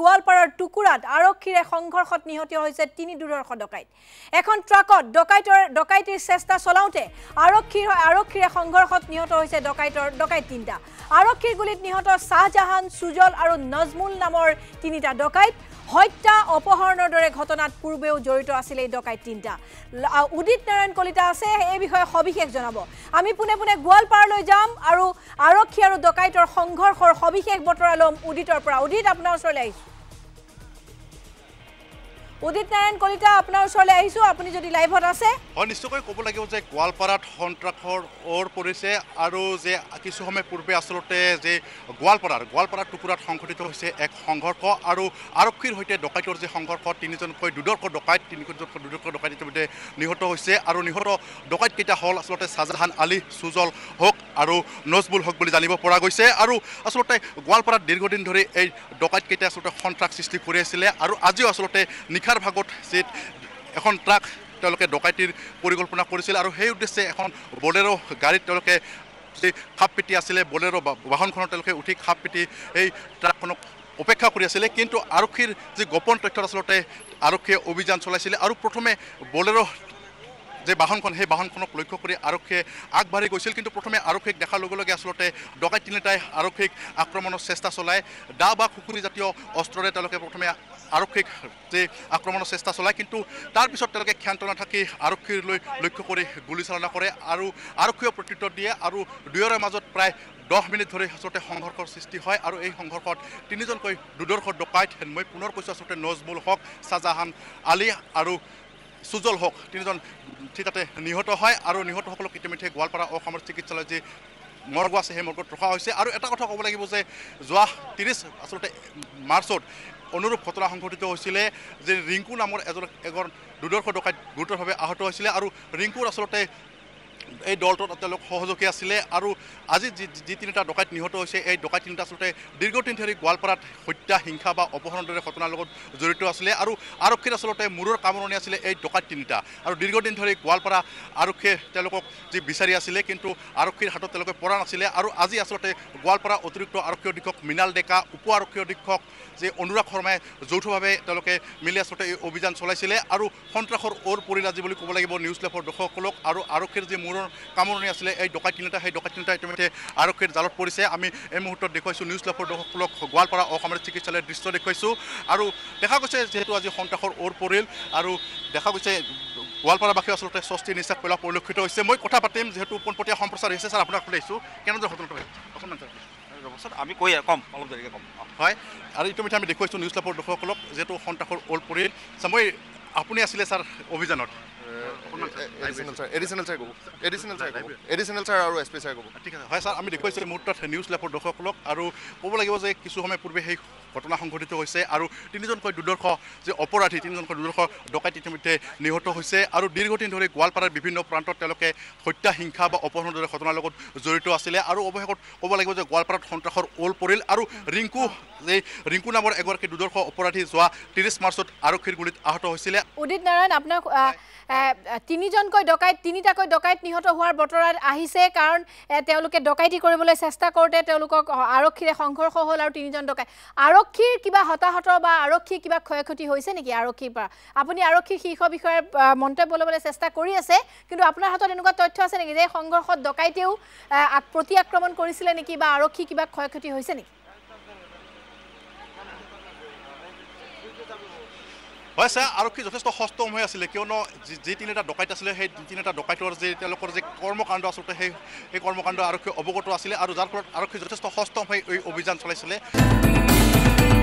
গোৱালপাৰাৰ টুকুৰাত আৰক্ষীৰে সংঘৰ্ষত নিহত হৈছে তিনি দূৰৰ্শ ডকাইত এখন ট্ৰাকত ডকাইতৰ ডকাইতিৰ চেষ্টা চলাওঁতে আৰক্ষীৰ আৰক্ষীৰে সংঘৰ্ষত নিহত হৈছে ডকাইতৰ ডকাইত তিনিটা আৰক্ষীৰ গুলীত নিহত শ্বাহজাহান সুজল আৰু নজমুল নামৰ তিনিটা ডকাইত হত্যা অপহৰণৰ দৰে ঘটনাত পূৰ্বেও জড়িত আছিল এই ডকাইত তিনিটা উদিত নাৰায়ণ কলিতা আছে এই বিষয়ে সবিশেষ জনাব আমি পোনে পোনে গোৱালপাৰালৈ যাম আৰু আৰক্ষী আৰু ডকাইতৰ সংঘৰ্ষৰ সবিশেষ বতৰা ল'ম উদিতৰ পৰা উদিত আপোনাৰ ওচৰলৈ আহিছোঁ উদিত নারায়ণ কলিতা আপনার ওসর আইসো আপনি যদি লাইভত আছে হয় নিশ্চয়কই কব লাগিব যে গোয়ালপারাত সন্ত্রাসর ওর পরিছে আর যে কিছু সময় পূর্বে আসলতে যে গোয়ালপারার গোয়ালপারা টুকুরাত সংঘটিত হয়েছে এক সংঘর্ষ আর আরক্ষীর হইতে ডকাইতর যে সংঘর্ষ তিনজনক দুদর্ক ডকাইত তিনজনক দুদর্ক ডকাইত ইতিমধ্যে নিহত হয়েছে আর নিহত ডকাইত কেটা হল আসলতে শাহজাহান আলী সুজল হোক আর নজবুল হোক বলে জানিব পৰা গৈছে আৰ আসলতে গোয়ালপাৰাত দীৰ্ঘদিন ধৰে এই ডকাইত কেটা আসলতে সন্ত্ৰাস সৃষ্টি কৰি আসলে আৰ আজিও আসলতে নিশাৰ ভাগত যি এখন ট্ৰাক তেওঁলোকে ডকাইতিৰ পৰিকল্পনা কৰিছিল আৰু সেই উদ্দেশ্যে এখন বলেৰ' গাড়ীত তেওঁলোকে যি খাপ পিটি আছিলে বলেৰ' বাহনখনত তেওঁলোকে উঠি খাপ পিটি সেই ট্ৰাকখনক অপেক্ষা কৰি আছিলে কিন্তু আৰক্ষীৰ যি গোপন তথ্যত আচলতে আৰক্ষীয়ে অভিযান চলাইছিলে আৰু প্ৰথমে বলেৰ' যে বাহনখন সেই বাহনখনক লক্ষ্য কৰি আৰক্ষীয়ে আগবাঢ়ি গৈছিল কিন্তু প্ৰথমে আৰক্ষীক দেখাৰ লগে লগে আচলতে ডকাই তিনিটাই আৰক্ষীক আক্ৰমণৰ চেষ্টা চলায় দা বা খুকুৰিজাতীয় অস্ত্ৰৰে তেওঁলোকে প্ৰথমে আৰক্ষীক যে আক্ৰমণৰ চেষ্টা চলায় কিন্তু তাৰপিছত তেওঁলোকে ক্ষান্ত নাথাকি আৰক্ষীলৈ লক্ষ্য কৰি গুলীচালনা কৰে আৰু আৰক্ষীয়ে প্ৰত্যুত্তৰ দিয়ে আৰু দুয়োৰে মাজত প্ৰায় দহ মিনিট ধৰি আচলতে সংঘৰ্ষৰ সৃষ্টি হয় আৰু এই সংঘৰ্ষত তিনিজনকৈ দুদৰ্শ ডকাইত মই পুনৰ কৈছোঁ আচলতে নজমুল হওক শ্বাহজাহান আলি আৰু সুজল হওক তিনিজন ঠিক তাতে নিহত হয় আৰু নিহতসকলক ইতিমধ্যে গোৱালপাৰা অসামৰিক চিকিৎসালয় যি মৰ্গ আছে সেই মৰ্গত ৰখা হৈছে আৰু এটা কথা ক'ব লাগিব যে যোৱা ত্ৰিছ আচলতে মাৰ্চত অনুৰূপ ঘটনা সংঘটিত হৈছিলে যে ৰিংকু নামৰ এজন এগৰ দুৰ্দৰ্শ ডকাইত গুৰুতৰভাৱে আহত হৈছিলে আৰু ৰিংকুৰ আচলতে এই দলটোত তেওঁলোক সহযোগী আছিলে আৰু আজি যি যি তিনিটা ডকাইত নিহত হৈছে এই ডকাইত তিনিটা আচলতে দীৰ্ঘদিন ধৰি গোৱালপাৰাত হত্যা হিংসা বা অপহৰণৰ দৰে ঘটনাৰ লগত জড়িত আছিলে আৰু আৰক্ষীৰ আচলতে মূৰৰ কামৰণি আছিলে এই ডকাইত তিনিটা আৰু দীৰ্ঘদিন ধৰি গোৱালপাৰা আৰক্ষীয়ে তেওঁলোকক যি বিচাৰি আছিলে কিন্তু আৰক্ষীৰ হাতত তেওঁলোকে পৰা নাছিলে আৰু আজি আচলতে গোৱালপাৰা অতিৰিক্ত আৰক্ষী অধীক্ষক মৃণাল ডেকা উপ আৰক্ষী অধীক্ষক যি অনুৰাগ শৰ্মাই যৌথভাৱে তেওঁলোকে মিলি আচলতে এই অভিযান চলাইছিলে আৰু সন্ত্ৰাসৰ ওৰ পৰিল আজি বুলি ক'ব লাগিব নিউজ লাইভৰ দৰ্শকসকলক আৰু আৰক্ষীৰ যি মূৰ ধৰণৰ কামৰণি আছিলে এই ডকাই তিনিটা সেই ডকাইত তিনিটা ইতিমধ্যে আৰক্ষীৰ জালত পৰিছে আমি এই মুহূৰ্তত দেখুৱাইছোঁ নিউজ লাভৰ দৰ্শকসকলক গোৱালপাৰা অসামৰিক চিকিৎসালয়ৰ দৃশ্য দেখুৱাইছোঁ আৰু দেখা গৈছে যিহেতু আজি সন্ত্ৰাসৰ অ'ৰ পৰিল আৰু দেখা গৈছে গোৱালপাৰাবাসী আচলতে স্বস্তি নিশ্বাস পেলোৱা পৰিলক্ষিত হৈছে মই কথা পাতিম যিহেতু পোনপটীয়া সম্প্ৰচাৰ হৈছে ছাৰ আপোনাক সুধিছোঁ কেনেদৰে ঘটনাটো হৈছে অকণমান আমি কৈ ক'ম অলপ দেৰিকৈ ক'ম হয় আৰু ইতিমধ্যে আমি দেখুৱাইছোঁ নিউজ লাভৰ দৰ্শকসকলক যিহেতু সন্ত্ৰাসৰ অ'ৰ পৰিল মই আপুনি আছিলে ছাৰ অভিযানত এডিশ্যনেল ছাৰ আৰু এছ পি ছাৰ ক'ব ঠিক আছে হয় ছাৰ আমি দেখুৱাইছোঁ মুহূৰ্তত নিউজ লাইভৰ দৰ্শকসকলক আৰু ক'ব লাগিব যে কিছু সময় পূৰ্বে সেই ঘটনা সংঘটিত হৈছে আৰু তিনিজনকৈ দুৰ্দৰ্শ যে অপৰাধী তিনিজনকৈ দুদৰ্শ ডকাইত ইতিমধ্যে নিহত হৈছে আৰু দীৰ্ঘদিন ধৰি গোৱালপাৰাৰ বিভিন্ন প্ৰান্তত তেওঁলোকে হত্যা হিংসা বা অপহৰণৰ দৰে ঘটনাৰ লগত জড়িত আছিলে আৰু অৱশেষত ক'ব লাগিব যে গোৱালপাৰাত সন্ত্ৰাসৰ ওল পৰিল আৰু ৰিংকু এই ৰিংকু নামৰ এগৰাকী দুদৰ্শ অপৰাধী যোৱা ত্ৰিছ মাৰ্চত আৰক্ষীৰ গুলীত আহত হৈছিলে উদিত নাৰায়ণ আপোনাক তিনিজনকৈ ডকাইত তিনিটাকৈ ডকাইত নিহত হোৱাৰ বতৰা আহিছে কাৰণ তেওঁলোকে ডকাইতি কৰিবলৈ চেষ্টা কৰোঁতে তেওঁলোকক আৰক্ষীৰে সংঘৰ্ষ হ'ল আৰু তিনিজন ডকাইত আৰক্ষীৰ কিবা হতাহত বা আৰক্ষীৰ কিবা ক্ষয় ক্ষতি হৈছে নেকি আৰক্ষীৰ পৰা আপুনি আৰক্ষীৰ শীৰ্ষ বিষয়ে মন্তব্য ল'বলৈ চেষ্টা কৰি আছে কিন্তু আপোনাৰ হাতত এনেকুৱা তথ্য আছে নেকি যে সংঘৰ্ষত ডকাইতেও প্ৰতি আক্ৰমণ কৰিছিলে নেকি বা আৰক্ষী কিবা ক্ষয় ক্ষতি হৈছে নেকি হয় ছাৰ আৰু কি যথেষ্ট সষ্টম হৈ আছিলে কিয়নো যি তিনিটা ডকাইত আছিলে সেই তিনিটা ডকাইতৰ যে তেওঁলোকৰ যে কৰ্মকাণ্ড আচলতে সেই সেই কৰ্মকাণ্ড আৰক্ষী অৱগত আছিলে আৰু যাৰ ফলত আৰক্ষী যথেষ্ট সষ্টম হৈ এই অভিযান চলাইছিলে